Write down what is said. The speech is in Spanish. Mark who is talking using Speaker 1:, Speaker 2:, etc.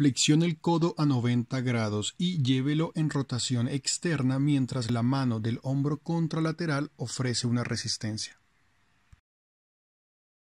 Speaker 1: Flexione el codo a 90 grados y llévelo en rotación externa mientras la mano del hombro contralateral ofrece una resistencia.